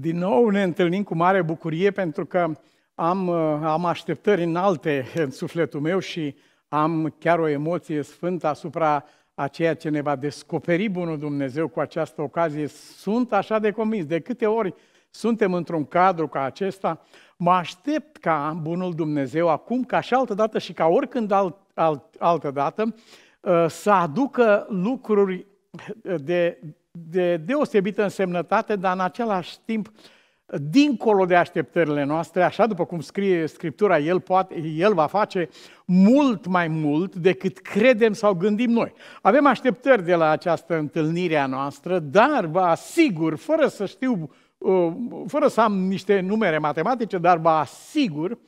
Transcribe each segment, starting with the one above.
Din nou ne întâlnim cu mare bucurie pentru că am, uh, am așteptări înalte în sufletul meu și am chiar o emoție sfântă asupra a ceea ce ne va descoperi Bunul Dumnezeu cu această ocazie. Sunt așa de convins. De câte ori suntem într-un cadru ca acesta, mă aștept ca Bunul Dumnezeu acum, ca și altă dată și ca oricând alt, alt, altă dată, uh, să aducă lucruri de, de deosebită însemnătate, dar în același timp, dincolo de așteptările noastre, așa după cum scrie Scriptura, el, poate, el va face mult mai mult decât credem sau gândim noi. Avem așteptări de la această întâlnire a noastră, dar vă asigur, fără să știu, uh, fără să am niște numere matematice, dar vă asigur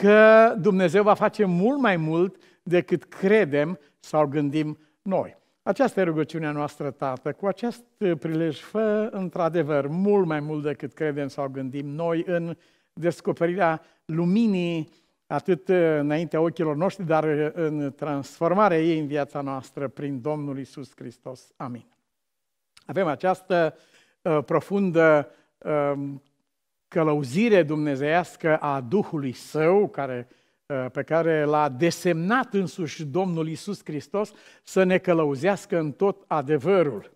că Dumnezeu va face mult mai mult decât credem sau gândim noi. Aceasta e rugăciunea noastră, Tată. Cu acest prilej, fă într-adevăr mult mai mult decât credem sau gândim noi în descoperirea luminii atât înaintea ochilor noștri, dar în transformarea ei în viața noastră prin Domnul Isus Hristos. Amin. Avem această uh, profundă uh, călăuzire dumnezeiască a Duhului Său, care uh, Uh, pe care l-a desemnat însuși Domnul Isus Hristos să ne călăuzească în tot adevărul.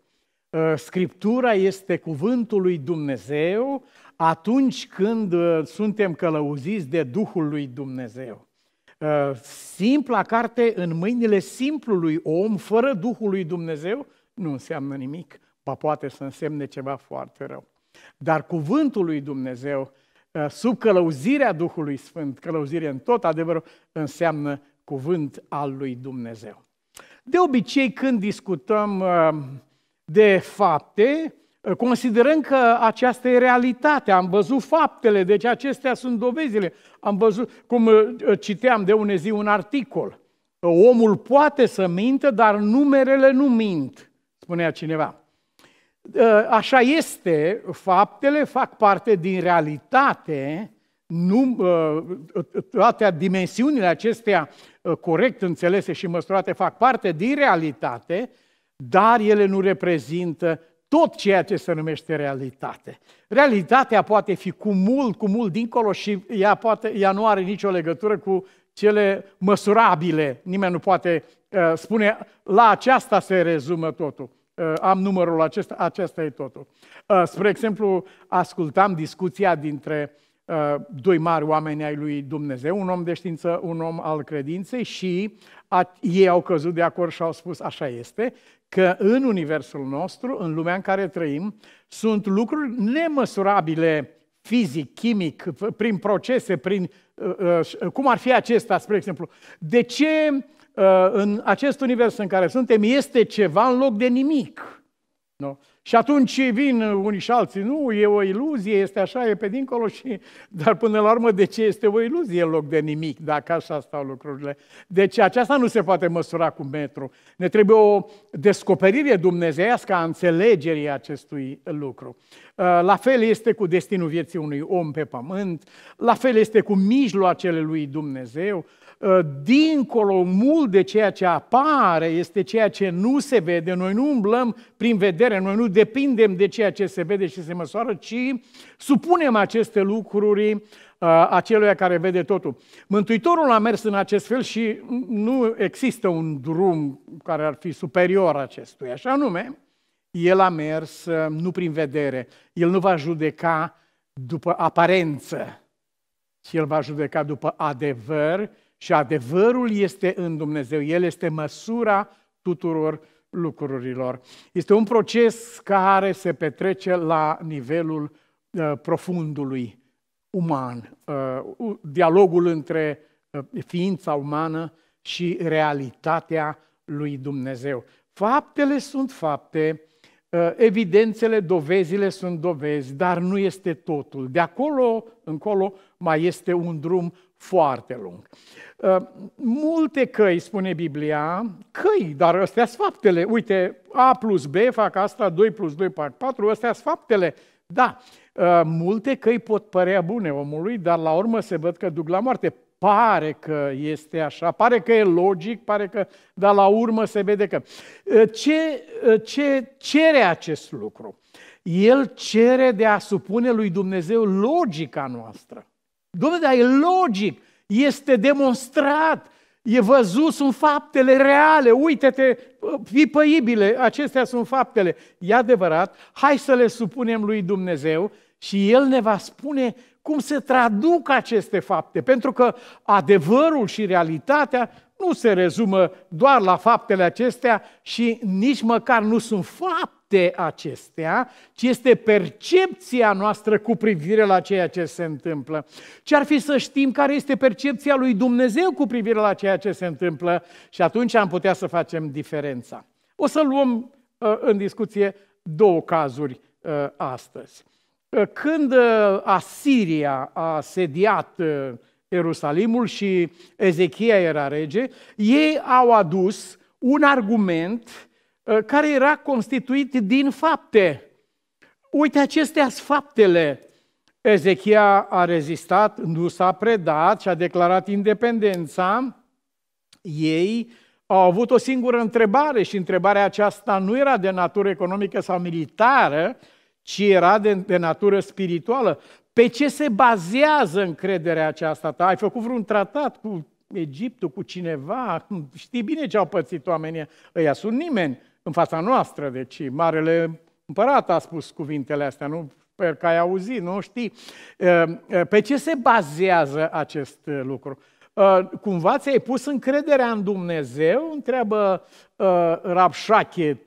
Uh, Scriptura este cuvântul lui Dumnezeu atunci când uh, suntem călăuziți de Duhul lui Dumnezeu. Simpla carte în mâinile simplului om, fără Duhul lui Dumnezeu, nu înseamnă nimic, ba poate să însemne ceva foarte rău. Dar cuvântul lui Dumnezeu Eh, sub călăuzirea Duhului Sfânt, călăuzire în tot adevărul, înseamnă cuvânt al lui Dumnezeu. De obicei, când discutăm eh, de fapte, eh, considerăm că aceasta e realitatea, am văzut faptele, deci acestea sunt dovezile. Am văzut, cum citeam de une zi un articol, omul poate să mintă, dar numerele nu mint, spunea cineva. Ă, așa este, faptele fac parte din realitate, nu, ă, toate dimensiunile acestea ă, corect înțelese și măsurate fac parte din realitate, dar ele nu reprezintă tot ceea ce se numește realitate. Realitatea poate fi cu mult, cu mult dincolo și ea, poate, ea nu are nicio legătură cu cele măsurabile. Nimeni nu poate spune la aceasta se rezumă totul. Uh, am numărul acesta, acesta e totul. Uh, spre exemplu, ascultam discuția dintre uh, doi mari oameni ai lui Dumnezeu, un om de știință, un om al credinței și a, ei au căzut de acord și au spus așa este, că în universul nostru, în lumea în care trăim, sunt lucruri nemăsurabile fizic, chimic, prin procese, prin cum ar fi acesta, spre exemplu. De ce Uh, în acest univers în care suntem este ceva în loc de nimic. Nu? Și atunci vin unii și alții, nu, e o iluzie, este așa, e pe dincolo, și... dar până la urmă de ce este o iluzie în loc de nimic, dacă așa stau lucrurile? Deci aceasta nu se poate măsura cu metru. Ne trebuie o descoperire dumnezeiască a înțelegerii acestui lucru. Uh, la fel este cu destinul vieții unui om pe pământ, la fel este cu mijloacele lui Dumnezeu, Uh, dincolo mult de ceea ce apare, este ceea ce nu se vede. Noi nu umblăm prin vedere, noi nu depindem de ceea ce se vede și se măsoară, ci supunem aceste lucruri uh, acelui care vede totul. Mântuitorul a mers în acest fel și nu există un drum care ar fi superior acestuia, așa nume. El a mers uh, nu prin vedere, el nu va judeca după aparență, ci el va judeca după adevăr și adevărul este în Dumnezeu. El este măsura tuturor lucrurilor. Este un proces care se petrece la nivelul uh, profundului uman, uh, dialogul între uh, ființa umană și realitatea lui Dumnezeu. Faptele sunt fapte, uh, evidențele, dovezile sunt dovezi, dar nu este totul. De acolo încolo mai este un drum foarte lung. Uh, multe căi, spune Biblia, căi, dar astea sunt faptele. Uite, A plus B fac asta, 2 plus 2 fac 4, astea sunt faptele. Da, uh, multe căi pot părea bune omului, dar la urmă se văd că duc la moarte. Pare că este așa, pare că e logic, pare că, dar la urmă se vede că. Uh, ce, ce cere acest lucru? El cere de a supune lui Dumnezeu logica noastră. Domnule, dar e logic, este demonstrat, e văzut, sunt faptele reale, uite-te, pipăibile, acestea sunt faptele. E adevărat, hai să le supunem lui Dumnezeu și El ne va spune cum se traduc aceste fapte, pentru că adevărul și realitatea nu se rezumă doar la faptele acestea și nici măcar nu sunt fapte fapte acestea, ci este percepția noastră cu privire la ceea ce se întâmplă. Ce ar fi să știm care este percepția lui Dumnezeu cu privire la ceea ce se întâmplă și atunci am putea să facem diferența. O să luăm uh, în discuție două cazuri uh, astăzi. Uh, când Asiria a sediat Ierusalimul și Ezechia era rege, ei au adus un argument Uh, care era constituit din fapte. Uite, acestea sunt faptele. Ezechia a rezistat, nu s-a predat și a declarat independența. Ei au avut o singură întrebare și întrebarea aceasta nu era de natură economică sau militară, ci era de, de natură spirituală. Pe ce se bazează încrederea aceasta ta? Ai făcut vreun tratat cu Egiptul, cu cineva? Știi bine ce au pățit oamenii ăia, sunt nimeni în fața noastră, deci Marele Împărat a spus cuvintele astea, nu? Sper că ai auzit, nu știi. Ă, ă, pe ce se bazează acest ă, lucru? Cumva ți-ai pus încrederea în Dumnezeu? Întreabă Rabșache,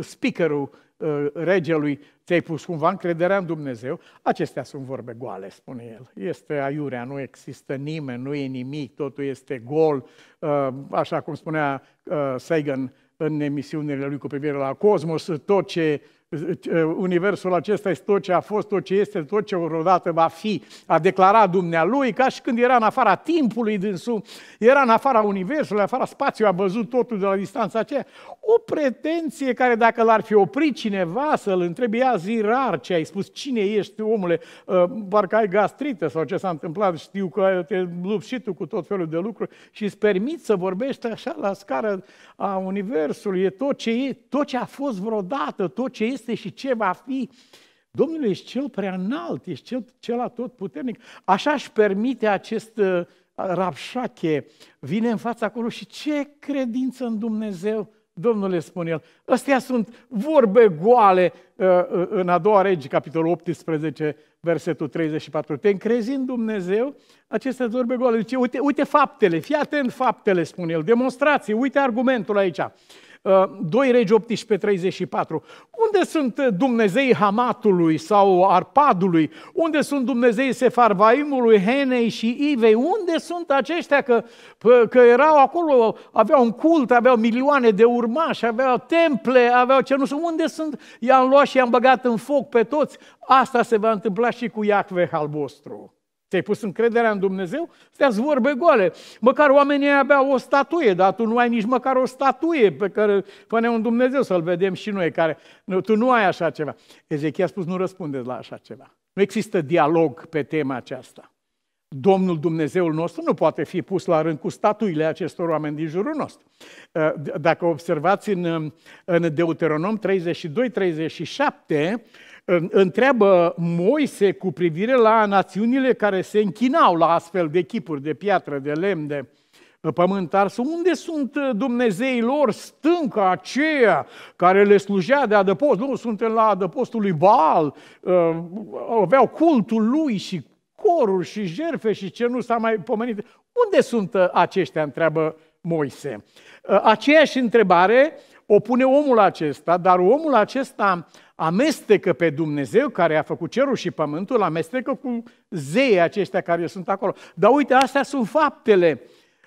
speakerul regelui, ți-ai pus cumva încrederea în Dumnezeu? Acestea sunt vorbe goale, spune el. Este aiurea, nu există nimeni, nu e nimic, totul este gol. Așa cum spunea Sagan, în emisiunile lui cu privire la cosmos, tot ce Eh, universul acesta este tot ce a fost, tot ce este, tot ce vreodată va fi, a declarat Dumnealui, ca și când era în afara timpului dânsul, era în afara universului, afara spațiului, a văzut totul de la distanța aceea. O pretenție care dacă l-ar fi oprit cineva să-l întrebe, ia zi rar ce ai spus, cine ești omule, eh, parcă ai gastrită sau ce s-a întâmplat, știu că te lupți și tu cu tot felul de lucruri și îți permiți să vorbești așa la scară a universului, e tot ce e, tot ce a fost vreodată, tot ce este este și ce va fi. Domnul, ești cel prea înalt, ești cel, cel tot puternic. Așa își permite acest uh, rapșache, vine în fața acolo și ce credință în Dumnezeu, Domnule, spune el. Astea sunt vorbe goale uh, uh, în a doua regi, capitolul 18, versetul 34. Te încrezi în Dumnezeu, aceste vorbe goale. Zice, deci, uite, uite faptele, fii atent faptele, spune el, demonstrații, uite argumentul aici. 2 uh, Regi 18, 34. Unde sunt uh, Dumnezeii Hamatului sau Arpadului? Unde sunt Dumnezeii Sefarvaimului, Henei și Ivei? Unde sunt aceștia? Că, că erau acolo, aveau un cult, aveau milioane de urmași, aveau temple, aveau ce nu știu. Unde sunt? I-am luat și i-am băgat în foc pe toți. Asta se va întâmpla și cu Iacve al vostru. Te-ai pus încrederea în Dumnezeu? Astea sunt vorbe goale. Măcar oamenii aveau o statuie, dar tu nu ai nici măcar o statuie pe care pune un Dumnezeu să-l vedem și noi, care nu, tu nu ai așa ceva. Ezechia a spus, nu răspundeți la așa ceva. Nu există dialog pe tema aceasta. Domnul Dumnezeul nostru nu poate fi pus la rând cu statuile acestor oameni din jurul nostru. Ă, dacă observați în, în Deuteronom 32-37, întreabă Moise cu privire la națiunile care se închinau la astfel de chipuri de piatră, de lemn, de pământ ars, unde sunt Dumnezeii lor stânca aceea care le slujea de adăpost? Nu, suntem la adăpostul lui Baal, uh, aveau cultul lui și coruri și jerfe și ce nu s-a mai pomenit. Unde sunt uh, aceștia, întreabă Moise? Uh, aceeași întrebare o pune omul acesta, dar omul acesta amestecă pe Dumnezeu care a făcut cerul și pământul, amestecă cu zeii aceștia care sunt acolo. Dar uite, astea sunt faptele.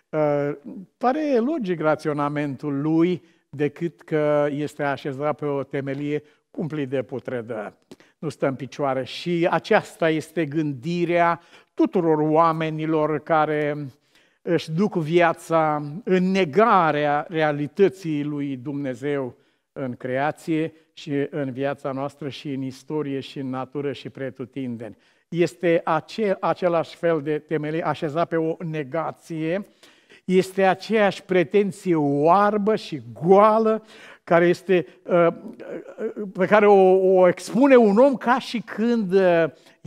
Uh, pare logic raționamentul lui decât că este așezat pe o temelie cumplit de putredă. Nu stă în picioare. Și aceasta este gândirea tuturor oamenilor care își duc viața în negarea realității lui Dumnezeu în creație și în viața noastră și în istorie și în natură și pretutindeni. Este acel, același fel de temelie așezat pe o negație, este aceeași pretenție oarbă și goală care este, uh, uh, uh, pe care o, o expune un om ca și când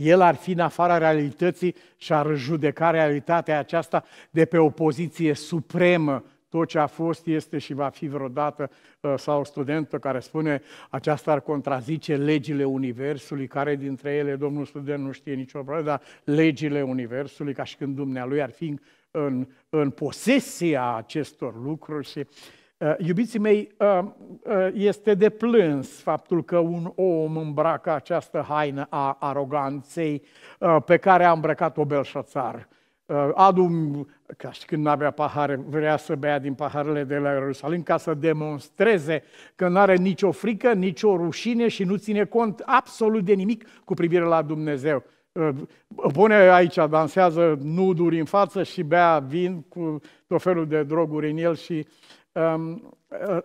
el ar fi în afara realității și ar judeca realitatea aceasta de pe o poziție supremă. Tot ce a fost, este și va fi vreodată, uh, sau studentă care spune, aceasta ar contrazice legile Universului, care dintre ele, domnul student nu știe nicio problemă, dar legile Universului, ca și când dumnealui ar fi în, în posesia acestor lucruri și uh, Eh, iubiții mei, eh, eh, este de plâns faptul că un om îmbracă această haină a aroganței pe care a îmbrăcat-o Belșațar. Adu, ca și când n-avea pahare, vrea să bea din paharele de la Ierusalim ca să demonstreze că nu are nicio frică, nicio rușine și nu ține cont absolut de nimic cu privire la Dumnezeu. Pune aici, dansează nuduri în față și bea vin cu tot felul de droguri în el și uh, Ehm,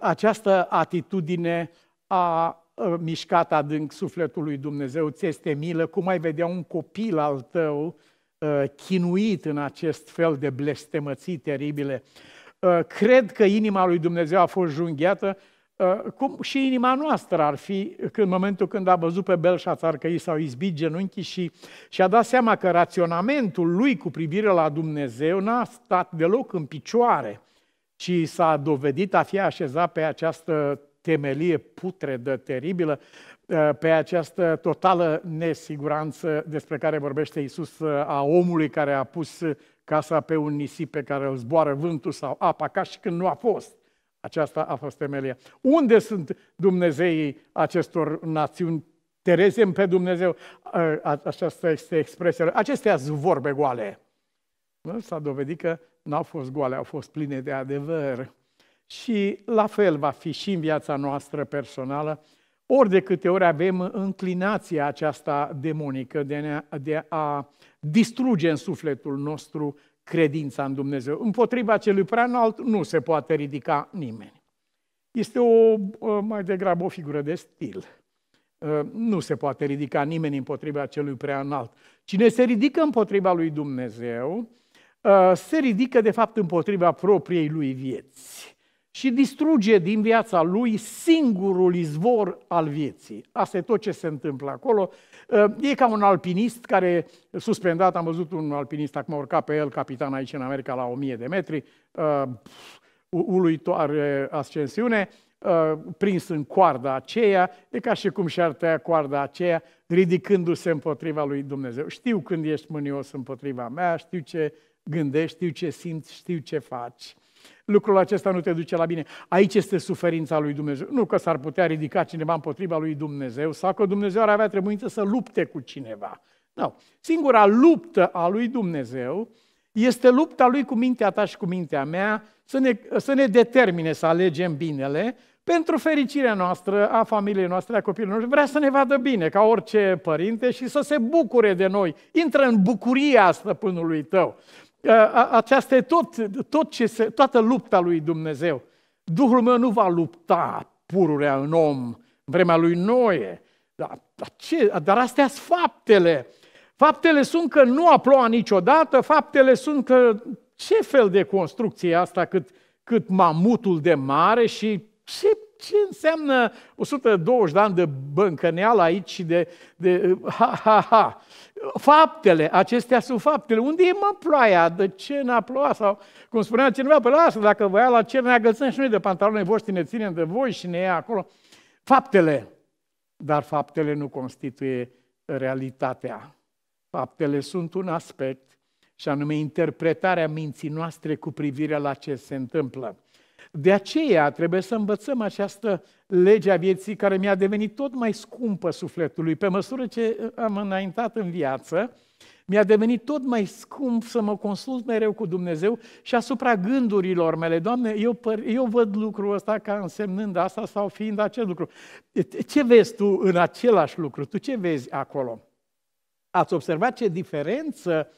această atitudine a eh, mișcat adânc sufletul lui Dumnezeu, ți este milă, cum ai vedea un copil al tău eh, chinuit în acest fel de blestemății teribile. Eh, cred că inima lui Dumnezeu a fost junghiată, cum și inima noastră ar fi în momentul când a văzut pe Belșațar că i s-au izbit genunchii și și-a dat seama că raționamentul lui cu privire la Dumnezeu n-a stat deloc în picioare – și s-a dovedit a fi așezat pe această temelie putredă, teribilă, ă, pe această totală nesiguranță despre care vorbește Isus ă, a omului care a pus casa pe un nisip pe care îl zboară vântul sau apa, ca și când nu a fost. Aceasta a fost temelia. Unde sunt Dumnezeii acestor națiuni? Terezem pe Dumnezeu? Ă, aceasta este expresia. Acestea sunt vorbe goale. S-a dovedit că nu au fost goale, au fost pline de adevăr. Și la fel va fi și în viața noastră personală, ori de câte ori avem înclinația aceasta demonică de a, de a distruge în sufletul nostru credința în Dumnezeu. Împotriva celui prea înalt nu se poate ridica nimeni. Este o, mai degrabă o figură de stil. Ă, nu se poate ridica nimeni împotriva celui prea înalt. Cine se ridică împotriva lui Dumnezeu, Uh, se ridică de fapt împotriva propriei lui vieți și distruge din viața lui singurul izvor al vieții. Asta e tot ce se întâmplă acolo. Uh, e ca un alpinist care, suspendat, am văzut un alpinist, acum urca pe el, capitan aici în America, la 1000 de metri, uh, uluitoare ascensiune, prins în coarda aceea, e ca și cum și-ar tăia coarda aceea, ridicându-se împotriva lui Dumnezeu. Știu când ești mânios împotriva mea, știu ce gândești, știu ce simți, știu ce faci. Lucrul acesta nu te duce la bine. Aici este suferința lui Dumnezeu. Nu că s-ar putea ridica cineva împotriva lui Dumnezeu sau că Dumnezeu ar avea trebuință să lupte cu cineva. Nu. Singura luptă a lui Dumnezeu este lupta lui cu mintea ta și cu mintea mea să ne, să ne determine să alegem binele pentru fericirea noastră, a familiei noastre, a copiilor noștri. Vrea să ne vadă bine, ca orice părinte, și să se bucure de noi. Intră în bucuria stăpânului tău aceasta e tot, tot ce se, toată lupta lui Dumnezeu. Duhul meu nu va lupta pururea în om în vremea lui Noe. Dar, dar, ce, dar astea sunt faptele. Faptele sunt că nu a plouat niciodată, faptele sunt că ce fel de construcție e asta cât, cât mamutul de mare și ce ce înseamnă 120 de ani de băncăneală aici și de, de ha, ha, ha. Faptele, acestea sunt faptele. Unde e mă ploaia? De ce n-a plouat? Sau, cum spunea cineva, pe păi, lasă, dacă vă ia la cer, ne agățăm și noi de pantaloni voștri, ne ținem de voi și ne ia acolo. Faptele. Dar faptele nu constituie realitatea. Faptele sunt un aspect și anume interpretarea minții noastre cu privire la ce se întâmplă. De aceea trebuie să învățăm această lege a vieții care mi-a devenit tot mai scumpă sufletului. Pe măsură ce uh, am înaintat în viață, mi-a devenit tot mai scump să mă consult mereu cu Dumnezeu și asupra gândurilor mele. Doamne, eu, păr- eu văd lucrul ăsta ca însemnând asta sau fiind acel lucru. Ce vezi tu în același lucru? Tu ce vezi acolo? Ați observat ce diferență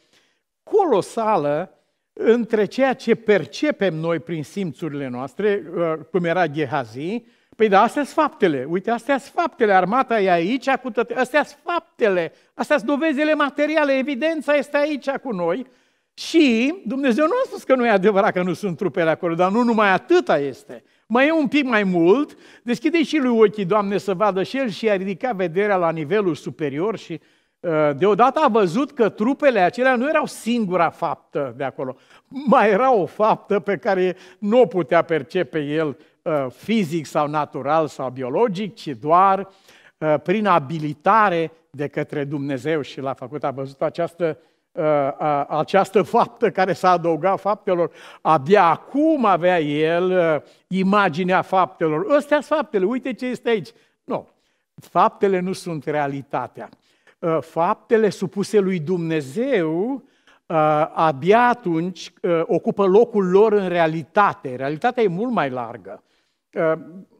colosală între ceea ce percepem noi prin simțurile noastre, uh, cum era Gehazi, păi da, astea sunt faptele, uite, astea sunt faptele, armata e aici cu toate, astea sunt faptele, astea sunt dovezile materiale, evidența este aici cu noi și Dumnezeu nu a spus că nu e adevărat că nu sunt trupele acolo, dar nu numai atâta este. Mai e un pic mai mult, deschide și lui ochii, Doamne, să vadă și el și a ridicat vederea la nivelul superior și Uh, deodată a văzut că trupele acelea nu erau singura faptă de acolo. Mai era o faptă pe care nu o putea percepe el uh, fizic sau natural sau biologic, ci doar uh, prin abilitare de către Dumnezeu și l-a făcut, a văzut această, această faptă care s-a adăugat faptelor. Abia acum avea el imaginea faptelor. Ăstea sunt faptele, uite ce este aici. Nu, faptele nu sunt realitatea. Uh, faptele supuse lui Dumnezeu, uh, abia atunci uh, ocupă locul lor în realitate. Realitatea e mult mai largă.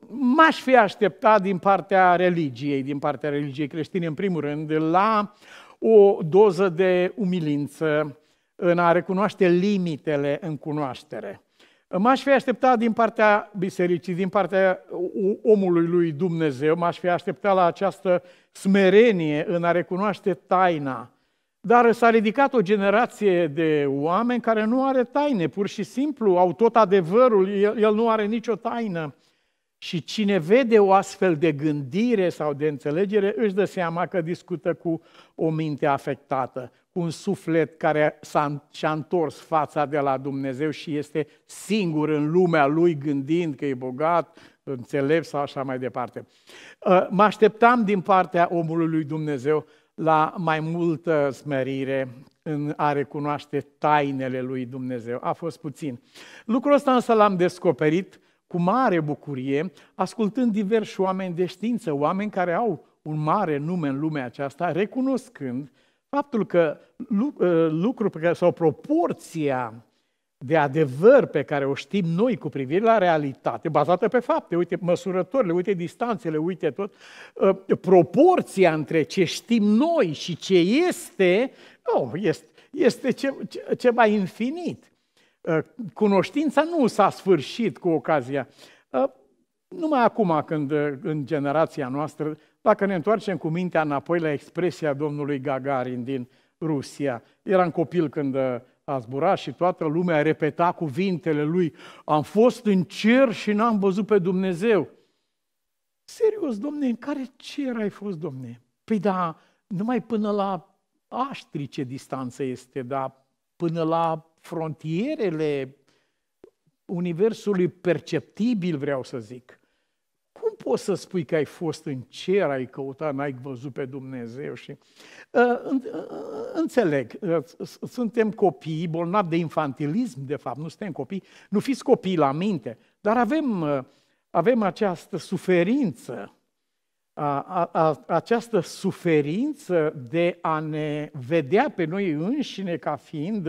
M-aș fi așteptat din partea religiei, din partea religiei creștine, în primul rând, la o doză de umilință în a recunoaște limitele în cunoaștere. M-aș fi așteptat din partea bisericii, din partea omului lui Dumnezeu, m-aș fi așteptat la această smerenie în a recunoaște taina. Dar s-a ridicat o generație de oameni care nu are taine, pur și simplu, au tot adevărul, el, el nu are nicio taină. Și cine vede o astfel de gândire sau de înțelegere își dă seama că discută cu o minte afectată un suflet care s-a, și-a întors fața de la Dumnezeu și este singur în lumea lui gândind că e bogat, înțelept sau așa mai departe. Ă, mă așteptam din partea omului lui Dumnezeu la mai multă smerire în a recunoaște tainele lui Dumnezeu. A fost puțin. Lucrul ăsta însă l-am descoperit cu mare bucurie, ascultând diversi oameni de știință, oameni care au un mare nume în lumea aceasta, recunoscând Faptul că ă, lucrul pe care, sau proporția de adevăr pe care o știm noi cu privire la realitate, bazată pe fapte, uite măsurătorile, uite distanțele, uite tot, ă, proporția între ce știm noi și ce este, nu, oh, este, este ce, ce, ceva infinit. Ă, cunoștința nu s-a sfârșit cu ocazia. Numai acum, când în generația noastră dacă ne întoarcem cu mintea înapoi la expresia domnului Gagarin din Rusia, eram copil când a zburat și toată lumea repeta cuvintele lui, am fost în cer și n-am văzut pe Dumnezeu. Serios, domne, în care cer ai fost, domne? Păi da, numai până la aștrice distanță este, dar până la frontierele universului perceptibil, vreau să zic. Cum poți să spui că ai fost în cer, ai căutat, n-ai văzut pe Dumnezeu? Și, uh, uh, uh, înțeleg, suntem copii bolnavi de infantilism, de fapt, nu suntem copii, nu fiți copii la minte, dar avem, avem această suferință, a, a, a, această suferință de a ne vedea pe noi înșine ca fiind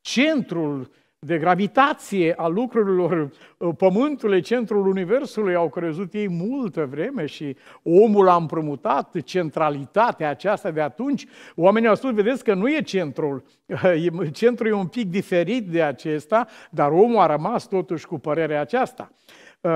centrul de gravitație a lucrurilor uh, Pământului, centrul Universului, au crezut ei multă vreme și omul a împrumutat centralitatea aceasta de atunci. Oamenii au spus, vedeți că nu e centrul, centrul e un pic diferit de acesta, dar omul a rămas totuși cu părerea aceasta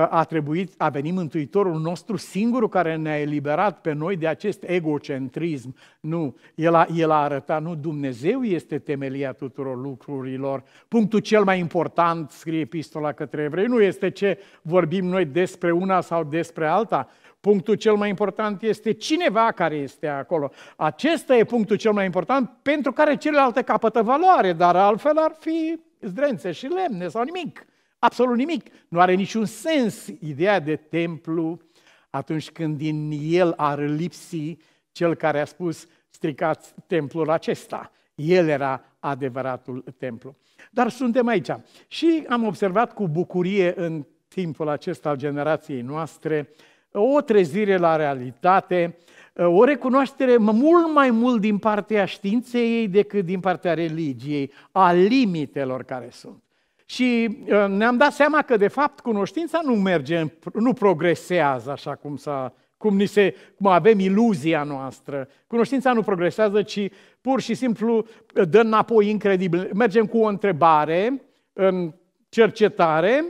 a trebuit, a venit Mântuitorul nostru, singurul care ne-a eliberat pe noi de acest egocentrism. Nu, el a, el a arătat, nu, Dumnezeu este temelia tuturor lucrurilor. Punctul cel mai important, scrie epistola către evrei, nu este ce vorbim noi despre una sau despre alta. Punctul cel mai important este cineva care este acolo. Acesta e punctul cel mai important pentru care celelalte capătă valoare, dar altfel ar fi zdrențe și lemne sau nimic. Absolut nimic. Nu are niciun sens ideea de templu atunci când din el ar lipsi cel care a spus stricați templul acesta. El era adevăratul templu. Dar suntem aici și am observat cu bucurie în timpul acesta al generației noastre o trezire la realitate, o recunoaștere mult mai mult din partea științei decât din partea religiei, a limitelor care sunt. Și uh, ne-am dat seama că, de fapt, cunoștința nu merge, nu progresează așa cum, s-a, cum, ni se, cum avem iluzia noastră. Cunoștința nu progresează, ci pur și simplu uh, dă înapoi incredibil. Mergem cu o întrebare în cercetare,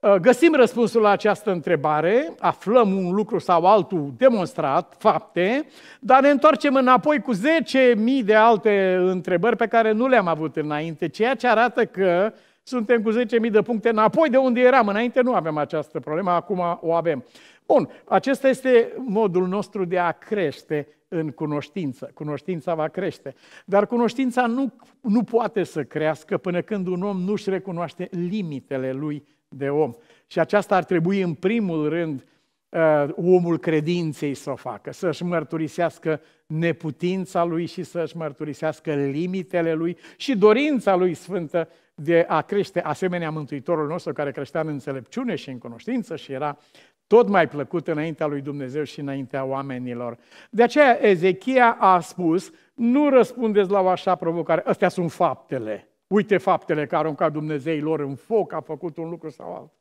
uh, găsim răspunsul la această întrebare, aflăm un lucru sau altul demonstrat, fapte, dar ne întoarcem înapoi cu 10.000 de alte întrebări pe care nu le-am avut înainte, ceea ce arată că suntem cu 10.000 de puncte înapoi de unde eram. Înainte nu aveam această problemă, acum o avem. Bun, acesta este modul nostru de a crește în cunoștință. Cunoștința va crește. Dar cunoștința nu, nu poate să crească până când un om nu-și recunoaște limitele lui de om. Și aceasta ar trebui în primul rând uh, omul credinței să o facă, să-și mărturisească neputința lui și să-și mărturisească limitele lui și dorința lui sfântă de a crește asemenea Mântuitorul nostru care creștea în înțelepciune și în cunoștință și era tot mai plăcut înaintea lui Dumnezeu și înaintea oamenilor. De aceea Ezechia a spus, nu răspundeți la o așa provocare, astea sunt faptele. Uite faptele care arunca Dumnezei lor în foc, a făcut un lucru sau altul.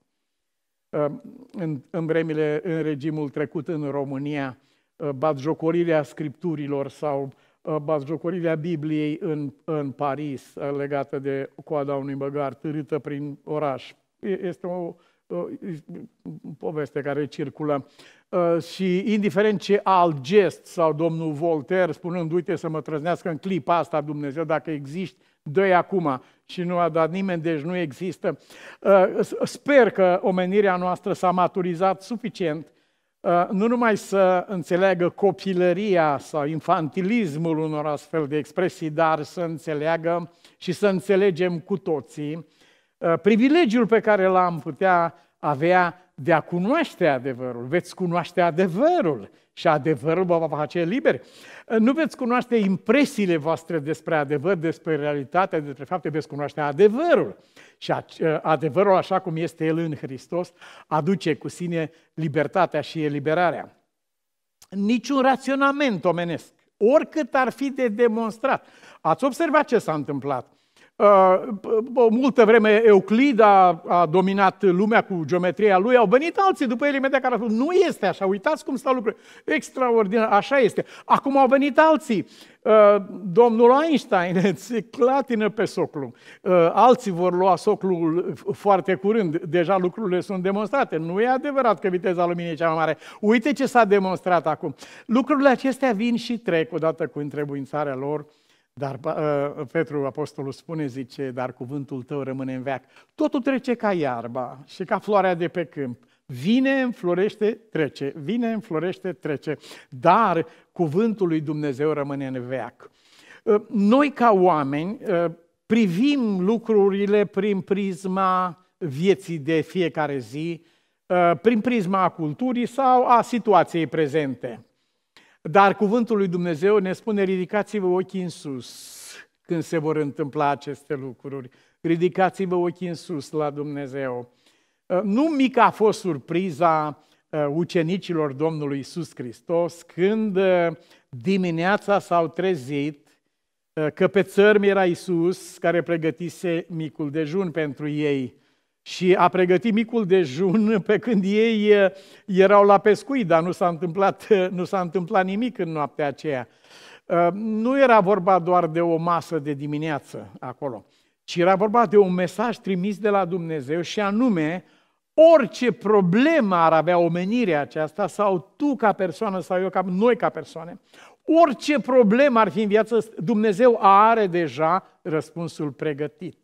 Ehm, în, în vremile, în regimul trecut în România, ehm, batjocorirea scripturilor sau uh, Uh, bazjocorirea Bibliei în, în Paris, uh, legată de coada unui băgar târâtă prin oraș. Este o, o poveste care circulă. Uh, și indiferent ce alt gest sau domnul Voltaire spunând, uite să mă trăznească în clipa asta Dumnezeu, dacă există dă acum și nu a dat nimeni, deci nu există. Sper că omenirea noastră s-a maturizat suficient Uh, nu numai să înțeleagă copilăria sau infantilismul unor astfel de expresii, dar să înțeleagă și să înțelegem cu toții uh, privilegiul pe care l-am putea avea de a cunoaște adevărul. Veți cunoaște adevărul și adevărul vă va face liberi. Nu veți cunoaște impresiile voastre despre adevăr, despre realitate, despre fapte, veți cunoaște adevărul. Și adevărul, așa cum este el în Hristos, aduce cu sine libertatea și eliberarea. Niciun raționament omenesc, oricât ar fi de demonstrat. Ați observat ce s-a întâmplat Uh, multă vreme Euclid a dominat lumea cu geometria lui, au venit alții după el imediat care au spus, nu este așa, uitați cum stau lucrurile, extraordinar, așa este. Acum au venit alții, uh, domnul Einstein se clatină pe soclu, uh, alții vor lua soclul foarte curând, deja lucrurile sunt demonstrate, nu e adevărat că viteza luminii e cea mai mare, uite ce s-a demonstrat acum. Lucrurile acestea vin și trec odată cu întrebuințarea lor, dar ă, Petru, apostolul, spune, zice, dar cuvântul tău rămâne în veac. Totul trece ca iarba și ca floarea de pe câmp. Vine, înflorește, trece. Vine, înflorește, trece. Dar cuvântul lui Dumnezeu rămâne în veac. Ă, noi, ca oameni, ă, privim lucrurile prin prisma vieții de fiecare zi, prin prisma culturii sau a situației prezente. Dar cuvântul lui Dumnezeu ne spune, ridicați-vă ochii în sus când se vor întâmpla aceste lucruri. Ridicați-vă ochii în sus la Dumnezeu. Uh, nu mică a fost surpriza uh, ucenicilor Domnului Isus Hristos când uh, dimineața s-au trezit că pe țărm era Isus care pregătise micul dejun pentru ei și a pregătit micul dejun pe când ei erau la pescuit, dar nu s-a întâmplat, nu s-a întâmplat nimic în noaptea aceea. Ă, nu era vorba doar de o masă de dimineață acolo, ci era vorba de un mesaj trimis de la Dumnezeu și anume, orice problemă ar avea omenirea aceasta, sau tu ca persoană, sau eu ca noi ca persoane, orice problemă ar fi în viață, Dumnezeu are deja răspunsul pregătit.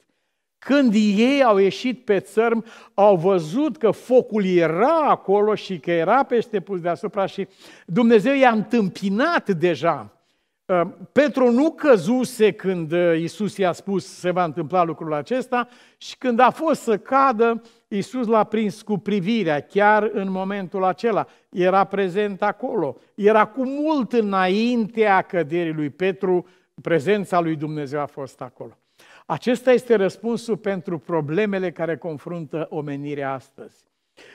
Când ei au ieșit pe țărm, au văzut că focul era acolo și că era peste pus deasupra și Dumnezeu i-a întâmpinat deja. Uh, Petru nu căzuse când uh, Isus i-a spus se va întâmpla lucrul acesta și când a fost să cadă, Isus l-a prins cu privirea, chiar în momentul acela. Era prezent acolo. Era cu mult înaintea căderii lui Petru, prezența lui Dumnezeu a fost acolo. Acesta este răspunsul pentru problemele care confruntă omenirea astăzi.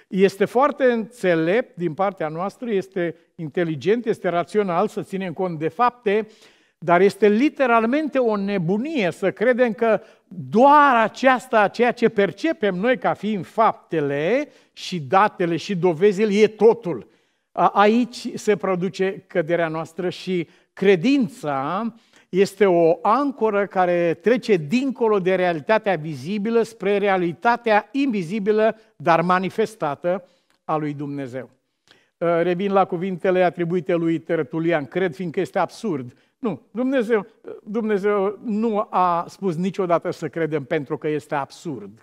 Este foarte înțelept din partea noastră, este inteligent, este rațional să ținem cont de fapte, dar este literalmente o nebunie să credem că doar aceasta, ceea ce percepem noi ca fiind faptele și datele și dovezile, e totul. Aici se produce căderea noastră și credința este o ancoră care trece dincolo de realitatea vizibilă spre realitatea invizibilă, dar manifestată a lui Dumnezeu. Uh, revin la cuvintele atribuite lui Tertulian, cred fiindcă este absurd. Nu, Dumnezeu, Dumnezeu nu a spus niciodată să credem pentru că este absurd,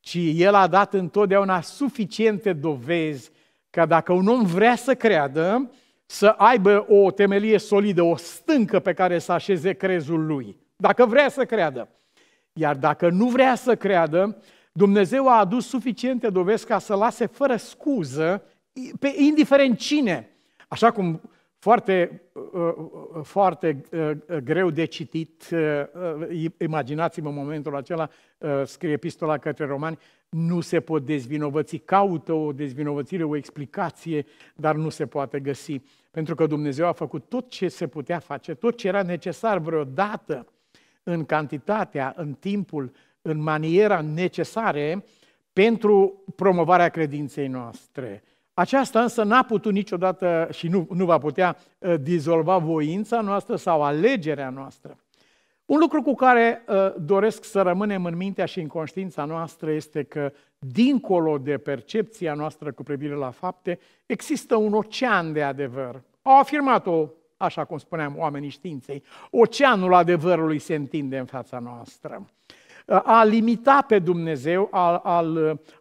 ci El a dat întotdeauna suficiente dovezi ca dacă un om vrea să creadă, să aibă o temelie solidă, o stâncă pe care să așeze crezul lui, dacă vrea să creadă. Iar dacă nu vrea să creadă, Dumnezeu a adus suficiente dovezi ca să lase fără scuză pe indiferent cine. Așa cum foarte, uh, uh, foarte uh, greu de citit. Imaginați-vă momentul acela, scrie epistola către romani, nu se pot dezvinovăți, caută o dezvinovățire, o explicație, dar nu se poate găsi. Pentru că Dumnezeu a făcut tot ce se putea face, tot ce era necesar vreodată, în cantitatea, în timpul, în maniera necesare pentru promovarea credinței noastre. Aceasta însă n-a putut niciodată și nu, nu va putea uh, dizolva voința noastră sau alegerea noastră. Un lucru cu care uh, doresc să rămânem în mintea și în conștiința noastră este că, dincolo de percepția noastră cu privire la fapte, există un ocean de adevăr. Au afirmat-o, așa cum spuneam, oamenii științei. Oceanul adevărului se întinde în fața noastră a limita pe Dumnezeu, a, a,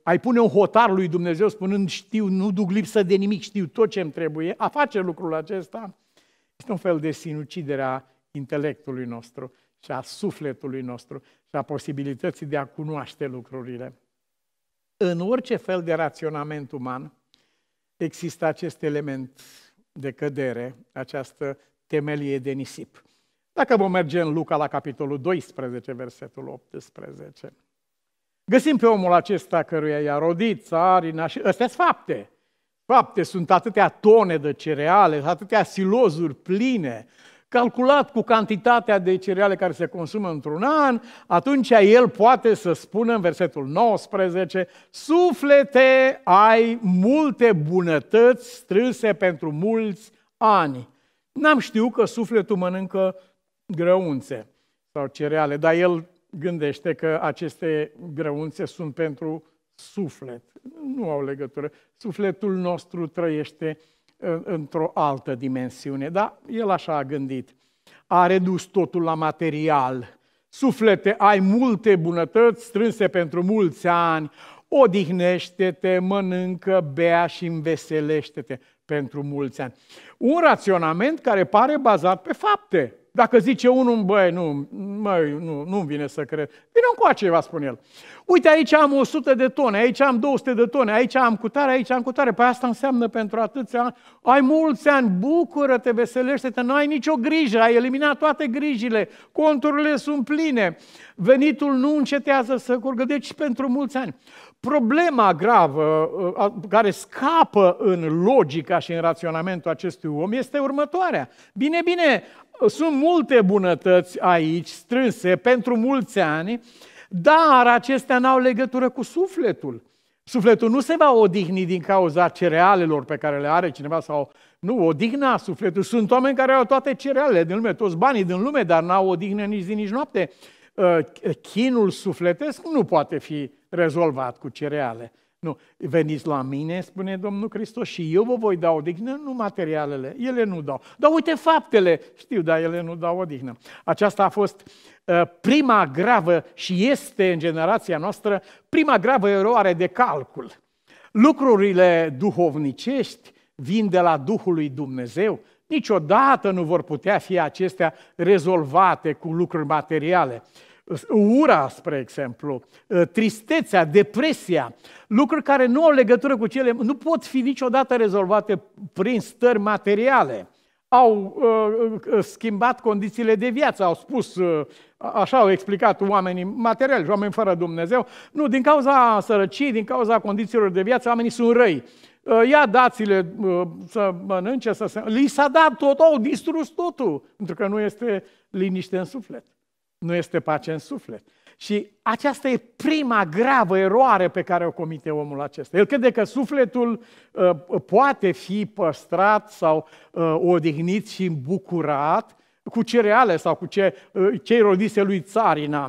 a pune un hotar lui Dumnezeu spunând știu, nu duc lipsă de nimic, știu tot ce îmi trebuie, a face lucrul acesta este un fel de sinucidere a intelectului nostru și a sufletului nostru și a posibilității de a cunoaște lucrurile. În orice fel de raționament uman există acest element de cădere, această temelie de nisip. Dacă vom merge în Luca la capitolul 12, versetul 18. Găsim pe omul acesta căruia i-a rodit țarina și astea sunt fapte. Fapte, sunt atâtea tone de cereale, atâtea silozuri pline, calculat cu cantitatea de cereale care se consumă într-un an, atunci el poate să spună în versetul 19, Suflete, ai multe bunătăți strânse pentru mulți ani. N-am știut că sufletul mănâncă grăunțe sau cereale, dar el gândește că aceste grăunțe sunt pentru suflet. Nu au legătură. Sufletul nostru trăiește ă, într-o altă dimensiune, dar el așa a gândit. A redus totul la material. Suflete, ai multe bunătăți strânse pentru mulți ani, odihnește-te, mănâncă, bea și înveselește-te pentru mulți ani. Un raționament care pare bazat pe fapte. Dacă zice unul, băi, nu, mă, nu, nu vine să cred. Vine încoace, va spune el. Uite, aici am 100 de tone, aici am 200 de tone, aici am cutare, aici am cutare. Păi asta înseamnă pentru atâția ani. Ai mulți ani, bucură-te, veselește-te, nu ai nicio grijă, ai eliminat toate grijile, conturile sunt pline, venitul nu încetează să curgă, deci pentru mulți ani. Problema gravă uh, care scapă în logica și în raționamentul acestui om este următoarea. Bine, bine, sunt multe bunătăți aici strânse pentru mulți ani, dar acestea n-au legătură cu sufletul. Sufletul nu se va odihni din cauza cerealelor pe care le are cineva sau nu, odihna sufletul. Sunt oameni care au toate cerealele din lume, toți banii din lume, dar n-au odihnă nici zi, nici noapte. Ă, chinul sufletesc nu poate fi rezolvat cu cereale. Nu, veniți la mine, spune Domnul Hristos, și eu vă voi da odihnă, nu materialele, ele nu dau. Dar uite faptele, știu, dar ele nu dau odihnă. Aceasta a fost uh, prima gravă și este în generația noastră prima gravă eroare de calcul. Lucrurile duhovnicești vin de la Duhul lui Dumnezeu, niciodată nu vor putea fi acestea rezolvate cu lucruri materiale ura, spre exemplu, ă, tristețea, depresia, lucruri care nu au legătură cu cele, nu pot fi niciodată rezolvate prin stări materiale. Au uh, schimbat condițiile de viață, au spus, uh, așa au explicat oamenii materiali, oameni fără Dumnezeu, nu, din cauza sărăciei, din cauza condițiilor de viață, oamenii sunt răi. Uh, ia dați-le uh, să mănânce, să se... Li s-a dat tot, au distrus totul, pentru că nu este liniște în suflet nu este pace în suflet. Și aceasta e prima gravă eroare pe care o comite omul acesta. El crede că sufletul uh, poate fi păstrat sau uh, odihnit și îmbucurat cu cereale sau cu ce, uh, cei rodise lui țarina.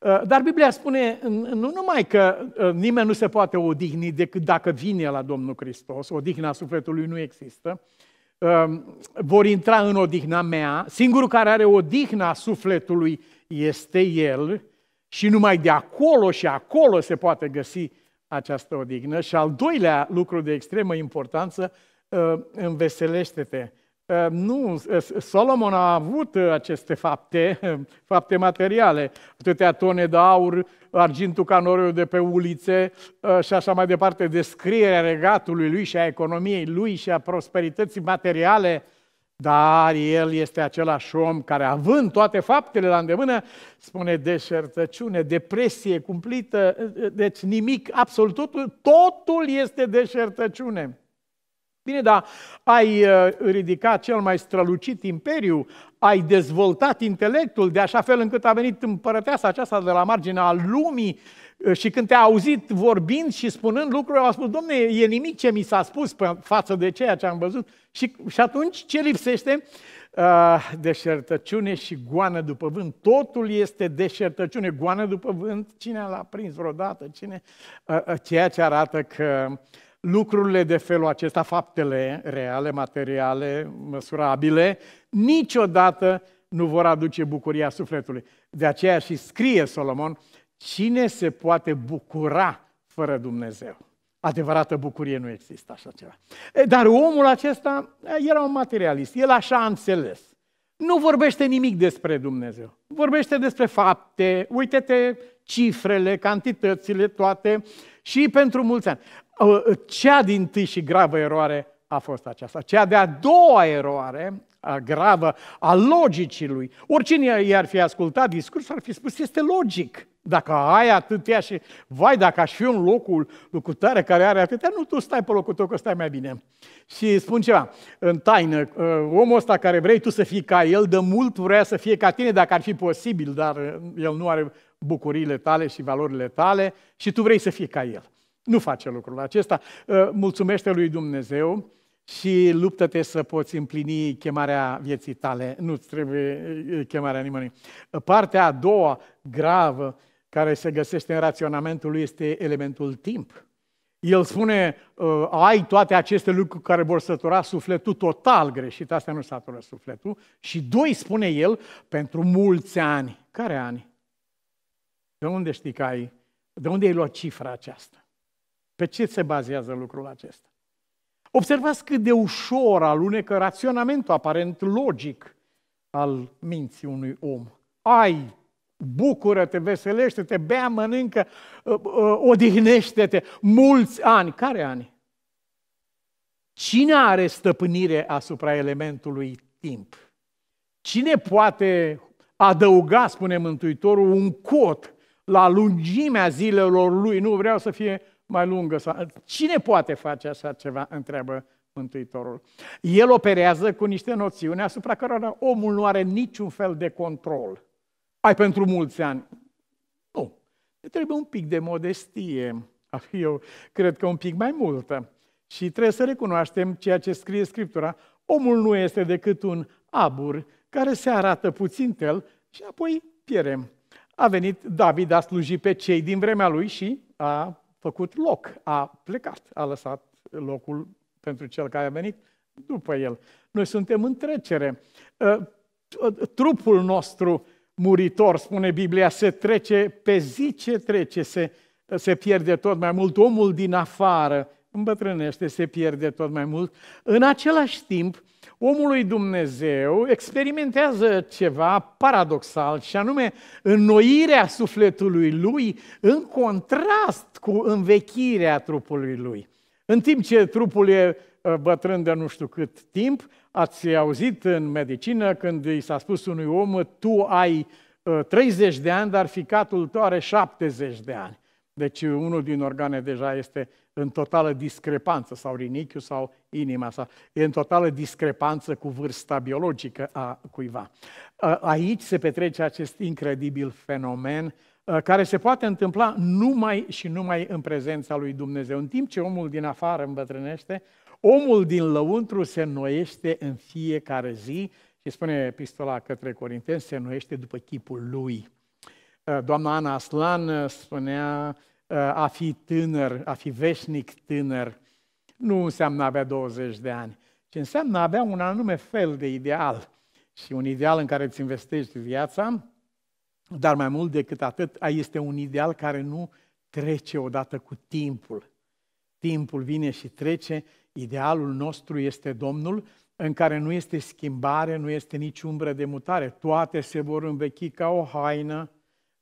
Uh, dar Biblia spune nu numai că uh, nimeni nu se poate odihni decât dacă vine la Domnul Hristos, odihna sufletului nu există, uh, Um, vor intra în odihna mea, singurul care are odihna sufletului este El și numai de acolo și acolo se poate găsi această odihnă. Și al doilea lucru de extremă importanță, uh, înveselește-te Ehm, nu, Solomon a avut aceste fapte, fapte materiale, atâtea tone de aur, argintul canoriului de pe ulițe și așa mai departe, descrierea regatului lui și a economiei lui și a prosperității materiale, dar el este același om care, având toate faptele la îndemână, spune deșertăciune, depresie cumplită, deci nimic, absolut totul, totul este deșertăciune. Bine, dar ai uh, ridicat cel mai strălucit imperiu, ai dezvoltat intelectul de așa fel încât a venit împărăteasa aceasta de la marginea lumii uh, și când te-a auzit vorbind și spunând lucruri, a spus, domne, e nimic ce mi s-a spus față de ceea ce am văzut. Și, și atunci ce lipsește? Uh, deșertăciune și goană după vânt. Totul este deșertăciune, goană după vânt. Cine l-a prins vreodată? Cine? Ceea ce arată că lucrurile de felul acesta, faptele reale, materiale, măsurabile, niciodată nu vor aduce bucuria sufletului. De aceea și scrie Solomon, cine se poate bucura fără Dumnezeu? Adevărată bucurie nu există așa ceva. Dar omul acesta era un materialist, el așa a înțeles. Nu vorbește nimic despre Dumnezeu. Vorbește despre fapte, uite-te cifrele, cantitățile toate și pentru mulți ani cea din tâi și gravă eroare a fost aceasta. Cea de-a doua eroare a gravă a logicii lui. Oricine i-ar fi ascultat discursul, ar fi spus, este logic. Dacă ai atâtea și, vai, dacă aș fi un locul lucrutare care are atâtea, nu tu stai pe locul tău, că stai mai bine. Și spun ceva, în taină, ă, omul ăsta care vrei tu să fii ca el, de mult vrea să fie ca tine, dacă ar fi posibil, dar ă, el nu are bucurile tale și valorile tale și tu vrei să fii ca el. Nu face lucrul acesta. Ă, mulțumește lui Dumnezeu și luptă-te să poți împlini chemarea vieții tale. nu trebuie ă, chemarea nimănui. Ă, partea a doua, gravă, care se găsește în raționamentul lui este elementul timp. El spune, ai toate aceste lucruri care vor sătura sufletul total greșit, astea nu satură sufletul. Și doi, spune el, pentru mulți ani. Care ani? De unde știi că ai? De unde ai luat cifra aceasta? Pe ce se bazează lucrul acesta? Observați cât de ușor alunecă raționamentul aparent logic al minții unui om. Ai, bucură-te, veselește-te, bea, mănâncă, ă, ă, odihnește-te, mulți ani. Care ani? Cine are stăpânire asupra elementului timp? Cine poate adăuga, spune Mântuitorul, un cot la lungimea zilelor lui? Nu vreau să fie mai lungă. Sau... Cine poate face așa ceva, întreabă Mântuitorul. El operează cu niște noțiuni asupra cărora omul nu are niciun fel de control. Ai pentru mulți ani. Nu. Trebuie un pic de modestie. Ah, eu cred că un pic mai multă. Și trebuie să recunoaștem ceea ce scrie Scriptura. Omul nu este decât un abur care se arată puțin tel și apoi pierem A venit David, a slujit pe cei din vremea lui și a făcut loc, a plecat, a lăsat locul pentru cel care a venit după el. Noi suntem în trecere. Ă, ă, trupul nostru muritor, spune Biblia, se trece pe zi ce trece, se, se pierde tot mai mult. Omul din afară îmbătrânește, se pierde tot mai mult. În același timp, omul lui Dumnezeu experimentează ceva paradoxal și anume înnoirea sufletului lui în contrast cu învechirea trupului lui. În timp ce trupul e uh, bătrân de nu știu cât timp, ați auzit în medicină când i s-a spus unui om, tu ai 30 uh, de ani, dar ficatul tău are 70 de ani. Deci unul din organe deja este în totală discrepanță, sau rinichiu, sau inima sa, e în totală discrepanță cu vârsta biologică a cuiva. Aici se petrece acest incredibil fenomen care se poate întâmpla numai și numai în prezența lui Dumnezeu. În timp ce omul din afară îmbătrânește, omul din lăuntru se noiește în fiecare zi și spune epistola către Corinteni, se noiește după chipul lui. Doamna Ana Aslan spunea Uh, a fi tânăr, a fi veșnic tânăr, nu înseamnă avea 20 de ani, ci înseamnă avea un anume fel de ideal și un ideal în care îți investești viața, dar mai mult decât atât, este un ideal care nu trece odată cu timpul. Timpul vine și trece, idealul nostru este Domnul, în care nu este schimbare, nu este nici umbră de mutare. Toate se vor învechi ca o haină,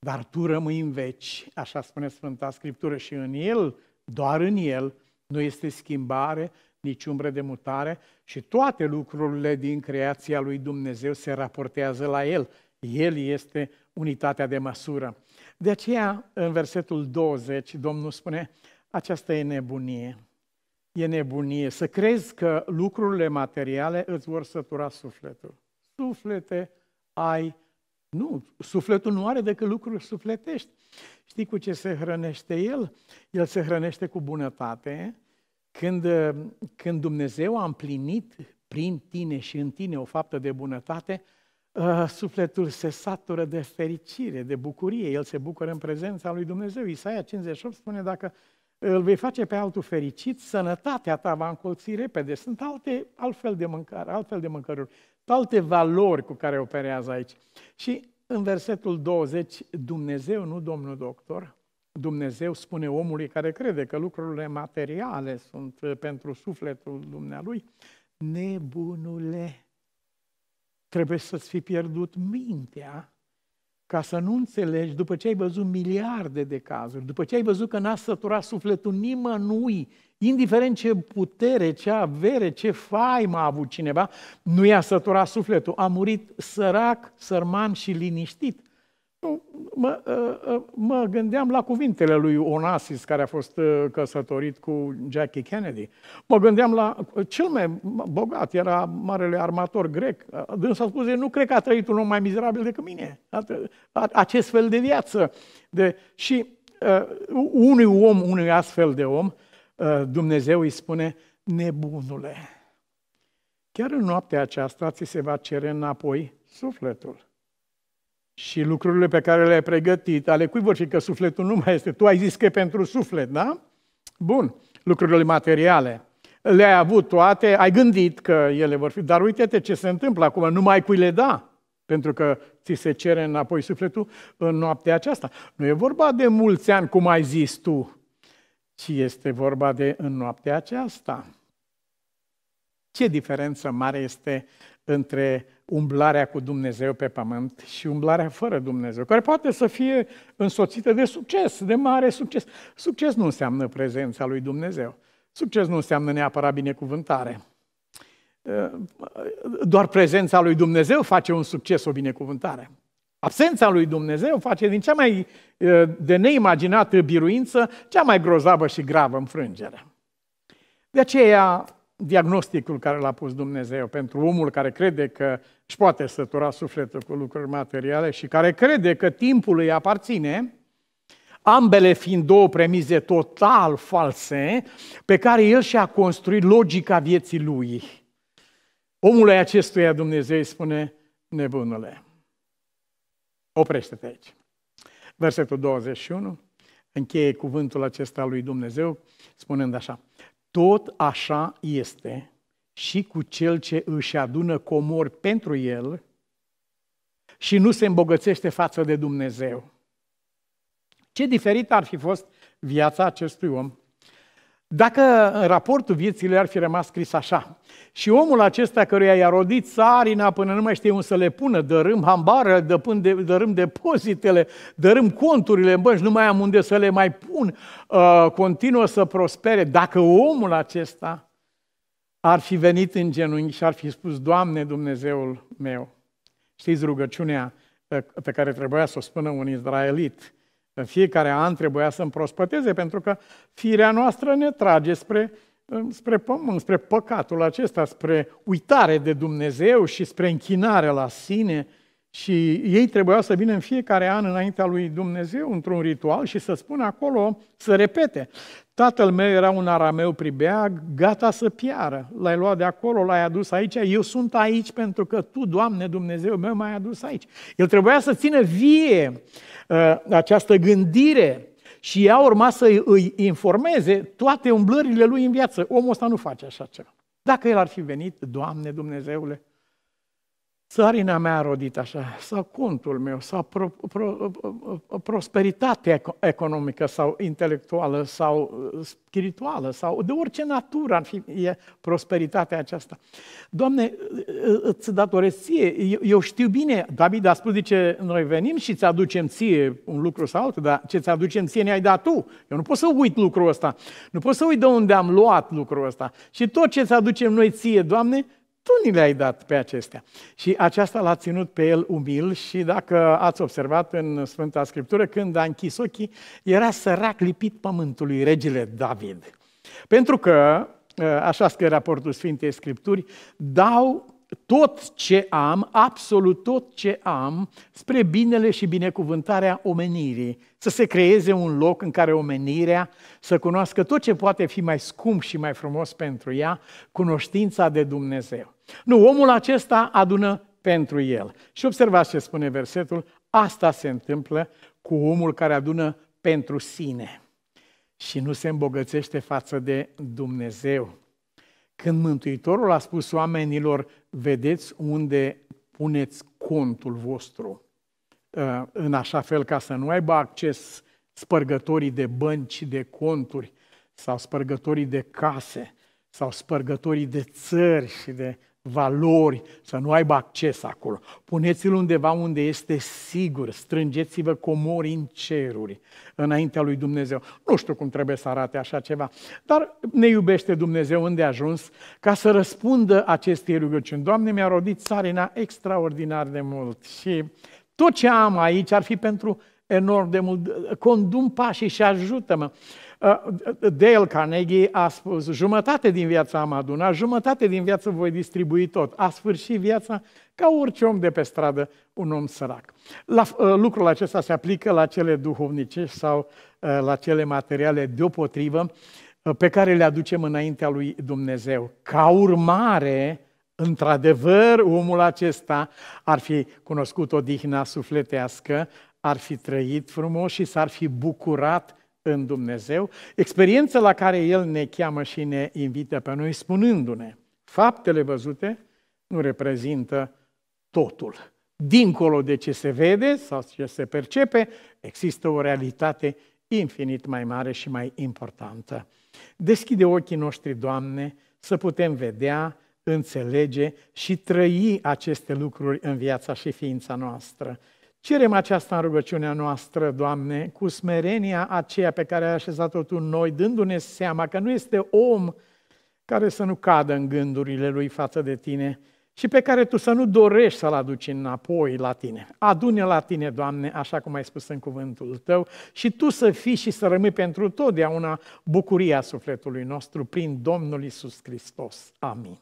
dar tu rămâi în veci, așa spune Sfânta Scriptură, și în el, doar în el, nu este schimbare, nici umbră de mutare și toate lucrurile din creația lui Dumnezeu se raportează la el. El este unitatea de măsură. De aceea, în versetul 20, Domnul spune, aceasta e nebunie. E nebunie să crezi că lucrurile materiale îți vor sătura sufletul. Suflete ai nu, sufletul nu are decât lucruri sufletești. Știi cu ce se hrănește el? El se hrănește cu bunătate. Când, când Dumnezeu a împlinit prin tine și în tine o faptă de bunătate, ă, sufletul se satură de fericire, de bucurie. El se bucură în prezența lui Dumnezeu. Isaia 58 spune, dacă îl vei face pe altul fericit, sănătatea ta va încolți repede. Sunt alte, altfel de mâncare, altfel de mâncăruri alte valori cu care operează aici. Și în versetul 20, Dumnezeu, nu domnul doctor, Dumnezeu spune omului care crede că lucrurile materiale sunt uh, pentru sufletul dumnealui, nebunule, trebuie să-ți fi pierdut mintea ca să nu înțelegi, după ce ai văzut miliarde de cazuri, după ce ai văzut că n-a săturat sufletul nimănui, indiferent ce putere, ce avere, ce faimă a avut cineva, nu i-a săturat sufletul. A murit sărac, sărman și liniștit. Mă, ă, ă, mă gândeam la cuvintele lui Onassis, care a fost ă, căsătorit cu Jackie Kennedy. Mă gândeam la cel mai bogat, era marele armator grec. Dânsul a spus, nu cred că a trăit un om mai mizerabil decât mine. Acest fel de viață. De, și uh, unui om, unui astfel de om, uh, Dumnezeu îi spune, nebunule, chiar în noaptea aceasta ți se va cere înapoi sufletul și lucrurile pe care le-ai pregătit, ale cui vor fi că sufletul nu mai este. Tu ai zis că e pentru suflet, da? Bun, lucrurile materiale. Le-ai avut toate, ai gândit că ele vor fi, dar uite-te ce se întâmplă acum, mai cui le da, pentru că ți se cere înapoi sufletul în noaptea aceasta. Nu e vorba de mulți ani, cum ai zis tu, ci este vorba de în noaptea aceasta. Ce diferență mare este între umblarea cu Dumnezeu pe pământ și umblarea fără Dumnezeu, care poate să fie însoțită de succes, de mare succes. Succes nu înseamnă prezența lui Dumnezeu. Succes nu înseamnă neapărat binecuvântare. Eh, doar prezența lui Dumnezeu face un succes, o binecuvântare. Absența lui Dumnezeu face din cea mai eh, de neimaginată biruință cea mai grozavă și gravă înfrângere. De aceea, diagnosticul care l-a pus Dumnezeu pentru omul care crede că își poate sătura sufletul cu lucruri materiale și care crede că timpul îi aparține, ambele fiind două premize total false, pe care el și-a construit logica vieții lui. Omului acestuia Dumnezeu îi spune, nebunule, oprește-te aici. Versetul 21 încheie cuvântul acesta lui Dumnezeu spunând așa, tot așa este și cu cel ce își adună comori pentru el și nu se îmbogățește față de Dumnezeu. Ce diferit ar fi fost viața acestui om dacă în raportul vieților ar fi rămas scris așa, și omul acesta căruia i-a rodit țarina până nu mai știe unde să le pună, dărâm hambară, dăpân de, dărâm depozitele, dărâm conturile în bănci, nu mai am unde să le mai pun, uh, continuă să prospere. Dacă omul acesta ar fi venit în genunchi și ar fi spus, Doamne Dumnezeul meu, știți rugăciunea ă, pe care trebuia să o spună un israelit, în fiecare an trebuia să împrospăteze, pentru că firea noastră ne trage spre, spre pământ, spre păcatul acesta, spre uitare de Dumnezeu și spre închinare la sine. Și ei trebuia să vină în fiecare an înaintea lui Dumnezeu într-un ritual și să spună acolo, să repete. Tatăl meu era un arameu pribeag, gata să piară. L-ai luat de acolo, l-ai adus aici, eu sunt aici pentru că Tu, Doamne Dumnezeu meu, m-ai adus aici. El trebuia să țină vie Uh, această gândire și ea urma să îi informeze toate umblările lui în viață. Omul ăsta nu face așa ceva. Dacă el ar fi venit, Doamne Dumnezeule, țarina mea a rodit așa, sau contul meu, sau pro, pro, pro, prosperitatea economică sau intelectuală sau uh, spirituală sau de orice natură ar fi e prosperitatea aceasta. Doamne, uh, uh, îți datorez ție, eu, eu știu bine, David a spus, zice, noi venim și îți aducem ție un lucru sau altul, dar ce îți aducem ție ne-ai dat tu. Eu nu pot să uit lucrul ăsta, nu pot să uit de unde am luat lucrul ăsta. Și tot ce îți aducem noi ție, Doamne, tu ni le-ai dat pe acestea. Și aceasta l-a ținut pe el umil și dacă ați observat în Sfânta Scriptură, când a închis ochii, era sărac lipit pământului regele David. Pentru că, ă, așa scrie raportul Sfintei Scripturi, dau tot ce am, absolut tot ce am, spre binele și binecuvântarea omenirii. Să se creeze un loc în care omenirea să cunoască tot ce poate fi mai scump și mai frumos pentru ea, cunoștința de Dumnezeu. Nu, omul acesta adună pentru el. Și observați ce spune versetul, asta se întâmplă cu omul care adună pentru sine și nu se îmbogățește față de Dumnezeu. Când Mântuitorul a spus oamenilor, vedeți unde puneți contul vostru, ă, în așa fel ca să nu aibă acces spărgătorii de bănci, de conturi, sau spărgătorii de case, sau spărgătorii de țări și de valori, să nu aibă acces acolo. Puneți-l undeva unde este sigur, strângeți-vă comori în ceruri, înaintea lui Dumnezeu. Nu știu cum trebuie să arate așa ceva, dar ne iubește Dumnezeu unde a ajuns ca să răspundă acestei rugăciuni. Doamne, mi-a rodit țarina extraordinar de mult și tot ce am aici ar fi pentru enorm de mult. Condum pașii și ajută-mă. Uh, Dale Carnegie a spus, jumătate din viața am adunat, jumătate din viață voi distribui tot. A sfârșit viața ca orice om de pe stradă, un om sărac. La, uh, lucrul acesta se aplică la cele duhovnicești sau uh, la cele materiale deopotrivă pe care le aducem înaintea lui Dumnezeu. Ca urmare, într-adevăr, omul acesta ar fi cunoscut o dihna sufletească, ar fi trăit frumos și s-ar fi bucurat în Dumnezeu, experiență la care El ne cheamă și ne invită pe noi, spunându-ne, faptele văzute nu reprezintă totul. Dincolo de ce se vede sau ce se percepe, există o realitate infinit mai mare și mai importantă. Deschide ochii noștri, Doamne, să putem vedea, înțelege și trăi aceste lucruri în viața și ființa noastră. Cerem aceasta în rugăciunea noastră, Doamne, cu smerenia aceea pe care ai așezat-o Tu în noi, dându-ne seama că nu este om care să nu cadă în gândurile lui față de Tine și pe care Tu să nu dorești să-l aduci înapoi la Tine. Adune la Tine, Doamne, așa cum ai spus în cuvântul Tău, și Tu să fii și să rămâi pentru totdeauna bucuria sufletului nostru prin Domnul Isus Hristos. Amin.